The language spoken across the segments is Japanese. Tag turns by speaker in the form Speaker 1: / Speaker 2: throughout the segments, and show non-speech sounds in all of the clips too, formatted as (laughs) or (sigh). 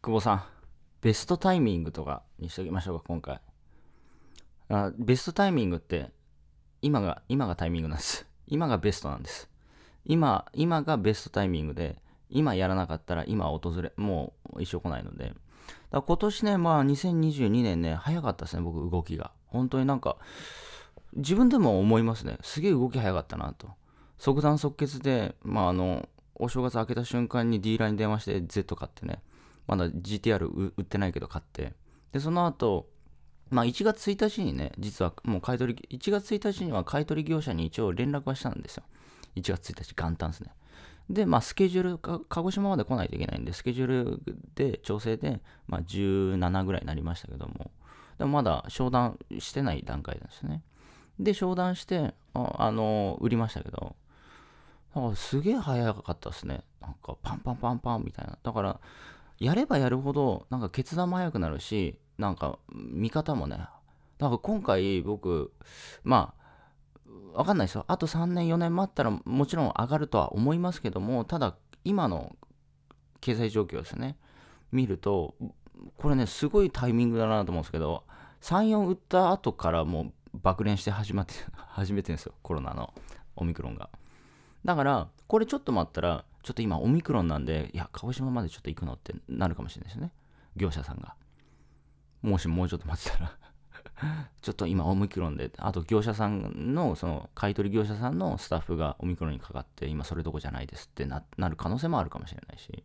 Speaker 1: 久保さん、ベストタイミングとかにしておきましょうか、今回。あベストタイミングって、今が、今がタイミングなんです。(laughs) 今がベストなんです。今、今がベストタイミングで、今やらなかったら今訪れ、もう一生来ないので。だ今年ね、まあ2022年ね、早かったですね、僕動きが。本当になんか、自分でも思いますね。すげえ動き早かったなと。即断即決で、まああの、お正月明けた瞬間にディーラーに電話して Z 買ってね。まだ GTR 売ってないけど買って、で、その後、まあ1月1日にね、実はもう買取、1月1日には買取業者に一応連絡はしたんですよ。1月1日、元旦ですね。で、まあスケジュール鹿児島まで来ないといけないんで、スケジュールで調整で、まあ17ぐらいになりましたけども、でもまだ商談してない段階ですね。で、商談して、あ、あのー、売りましたけど、なんかすげえ早かったですね。なんかパンパンパンパンみたいな。だから、やればやるほど、なんか決断も早くなるし、なんか見方もね、なんか今回僕、まあ、わかんないですよ。あと3年、4年待ったらもちろん上がるとは思いますけども、ただ今の経済状況ですね、見ると、これね、すごいタイミングだなと思うんですけど、3、4打った後からもう爆連して始まって、始めてるんですよ、コロナのオミクロンが。だから、これちょっと待ったら、ちょっと今オミクロンなんで、いや、鹿児島までちょっと行くのってなるかもしれないですね。業者さんが。もしもうちょっと待ってたら (laughs) ちょっと今オミクロンで、あと業者さんの、その買取業者さんのスタッフがオミクロンにかかって、今それどこじゃないですってなる可能性もあるかもしれないし、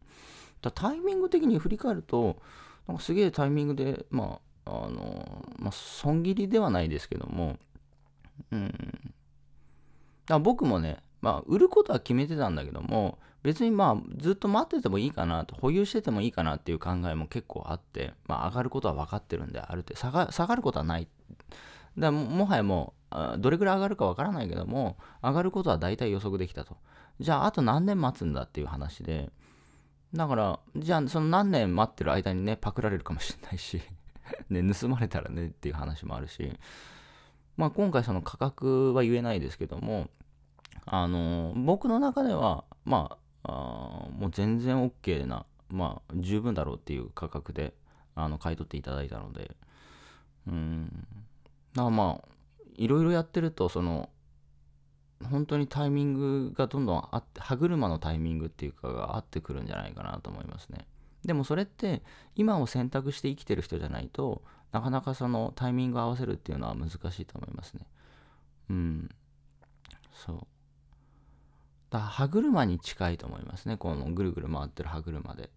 Speaker 1: だタイミング的に振り返ると、なんかすげえタイミングで、まあ、あの、まあ、損切りではないですけども、うん。僕もね、まあ、売ることは決めてたんだけども、別にまあ、ずっと待っててもいいかなと、保有しててもいいかなっていう考えも結構あって、まあ、上がることは分かってるんで、ある程度、下が下がることはない。だもはやもう、どれぐらい上がるか分からないけども、上がることは大体予測できたと。じゃあ、あと何年待つんだっていう話で、だから、じゃあ、その何年待ってる間にね、パクられるかもしれないし (laughs) ね、盗まれたらねっていう話もあるし、まあ、今回その価格は言えないですけども、あの僕の中ではまあもう全然 OK なまあ十分だろうっていう価格であの買い取っていただいたのでうんだからまあいろいろやってるとその本当にタイミングがどんどんあって歯車のタイミングっていうかが合ってくるんじゃないかなと思いますねでもそれって今を選択して生きてる人じゃないとなかなかそのタイミングを合わせるっていうのは難しいと思いますねうんそうだ歯車に近いと思いますね。このぐるぐる回ってる歯車で。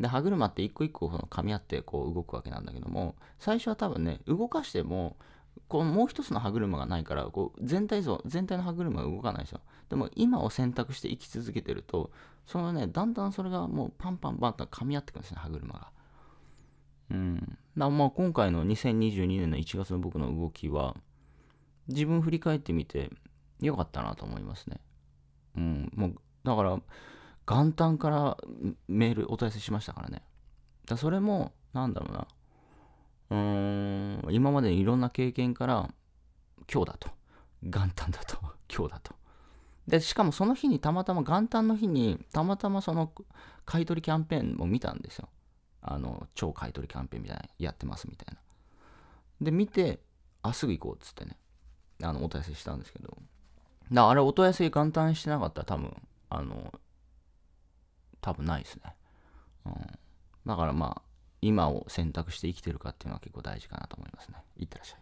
Speaker 1: で、歯車って一個一個その噛み合ってこう動くわけなんだけども、最初は多分ね、動かしても、こうもう一つの歯車がないからこう全体像全体の歯車が動かないですよでも今を選択して生き続けてるとそのねだんだんそれがもうパンパンパンと噛み合ってくるんですね歯車がうんだまあ今回の2022年の1月の僕の動きは自分振り返ってみてよかったなと思いますねうん、もうだから元旦からメールお問い合わせしましたからねだそれもなんだろうなうーん今までのいろんな経験から今日だと元旦だと (laughs) 今日だとでしかもその日にたまたま元旦の日にたまたまその買い取りキャンペーンも見たんですよあの超買い取りキャンペーンみたいなやってますみたいなで見てあすぐ行こうっつってねあのお問い合わせしたんですけどだあれ、音やせ簡単にしてなかったら多分、あの、多分ないですね。うん。だからまあ、今を選択して生きてるかっていうのは結構大事かなと思いますね。いってらっしゃい。